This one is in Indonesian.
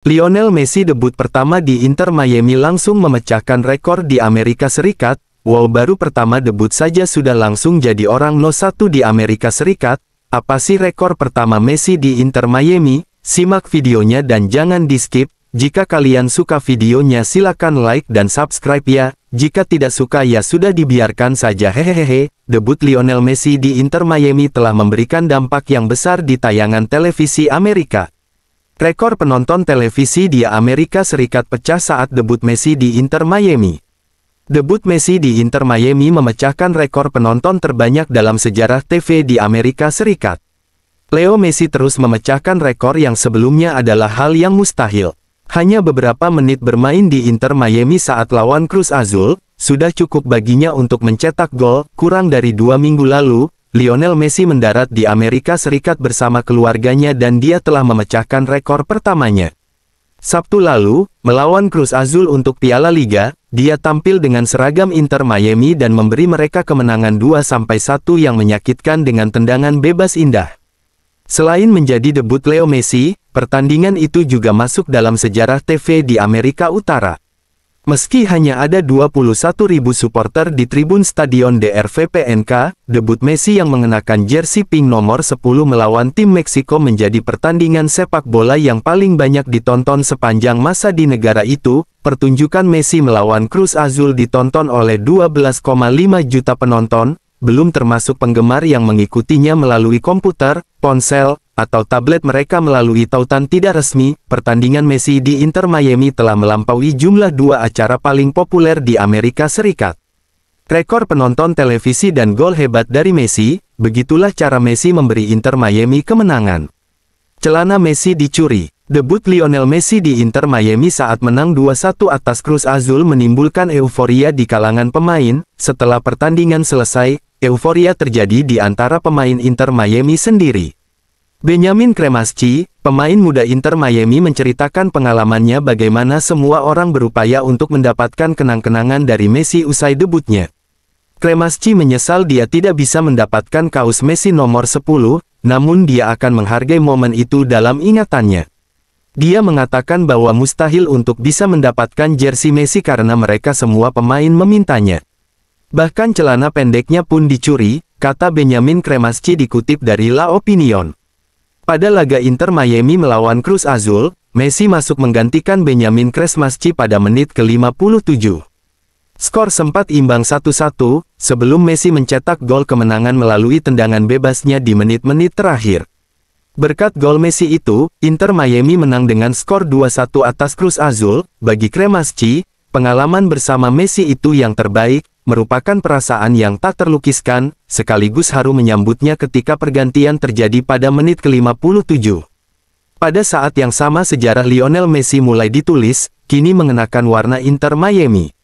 Lionel Messi debut pertama di Inter Miami langsung memecahkan rekor di Amerika Serikat, wow baru pertama debut saja sudah langsung jadi orang no satu di Amerika Serikat, apa sih rekor pertama Messi di Inter Miami? Simak videonya dan jangan di skip, jika kalian suka videonya silakan like dan subscribe ya, jika tidak suka ya sudah dibiarkan saja hehehe, debut Lionel Messi di Inter Miami telah memberikan dampak yang besar di tayangan televisi Amerika. Rekor penonton televisi di Amerika Serikat pecah saat debut Messi di Inter Miami. Debut Messi di Inter Miami memecahkan rekor penonton terbanyak dalam sejarah TV di Amerika Serikat. Leo Messi terus memecahkan rekor yang sebelumnya adalah hal yang mustahil. Hanya beberapa menit bermain di Inter Miami saat lawan Cruz Azul, sudah cukup baginya untuk mencetak gol, kurang dari dua minggu lalu, Lionel Messi mendarat di Amerika Serikat bersama keluarganya dan dia telah memecahkan rekor pertamanya. Sabtu lalu, melawan Cruz Azul untuk Piala Liga, dia tampil dengan seragam Inter Miami dan memberi mereka kemenangan 2-1 yang menyakitkan dengan tendangan bebas indah. Selain menjadi debut Leo Messi, pertandingan itu juga masuk dalam sejarah TV di Amerika Utara. Meski hanya ada ribu supporter di tribun Stadion DRVPNK, debut Messi yang mengenakan jersey pink nomor 10 melawan tim Meksiko menjadi pertandingan sepak bola yang paling banyak ditonton sepanjang masa di negara itu. Pertunjukan Messi melawan Cruz Azul ditonton oleh 12,5 juta penonton, belum termasuk penggemar yang mengikutinya melalui komputer, ponsel, atau tablet mereka melalui tautan tidak resmi, pertandingan Messi di Inter Miami telah melampaui jumlah dua acara paling populer di Amerika Serikat. Rekor penonton televisi dan gol hebat dari Messi, begitulah cara Messi memberi Inter Miami kemenangan. Celana Messi dicuri. Debut Lionel Messi di Inter Miami saat menang 2-1 atas Cruz Azul menimbulkan euforia di kalangan pemain. Setelah pertandingan selesai, euforia terjadi di antara pemain Inter Miami sendiri. Benjamin Kremasci, pemain muda Inter Miami menceritakan pengalamannya bagaimana semua orang berupaya untuk mendapatkan kenang-kenangan dari Messi usai debutnya. Kremasci menyesal dia tidak bisa mendapatkan kaos Messi nomor 10, namun dia akan menghargai momen itu dalam ingatannya. Dia mengatakan bahwa mustahil untuk bisa mendapatkan jersey Messi karena mereka semua pemain memintanya. Bahkan celana pendeknya pun dicuri, kata Benjamin Kremasci dikutip dari La Opinion. Pada laga Inter Miami melawan Cruz Azul, Messi masuk menggantikan Benjamin Kresmasci pada menit ke-57. Skor sempat imbang 1-1, sebelum Messi mencetak gol kemenangan melalui tendangan bebasnya di menit-menit terakhir. Berkat gol Messi itu, Inter Miami menang dengan skor 2-1 atas Cruz Azul, bagi Kremasci, pengalaman bersama Messi itu yang terbaik, merupakan perasaan yang tak terlukiskan, sekaligus haru menyambutnya ketika pergantian terjadi pada menit ke-57. Pada saat yang sama sejarah Lionel Messi mulai ditulis, kini mengenakan warna Inter Miami.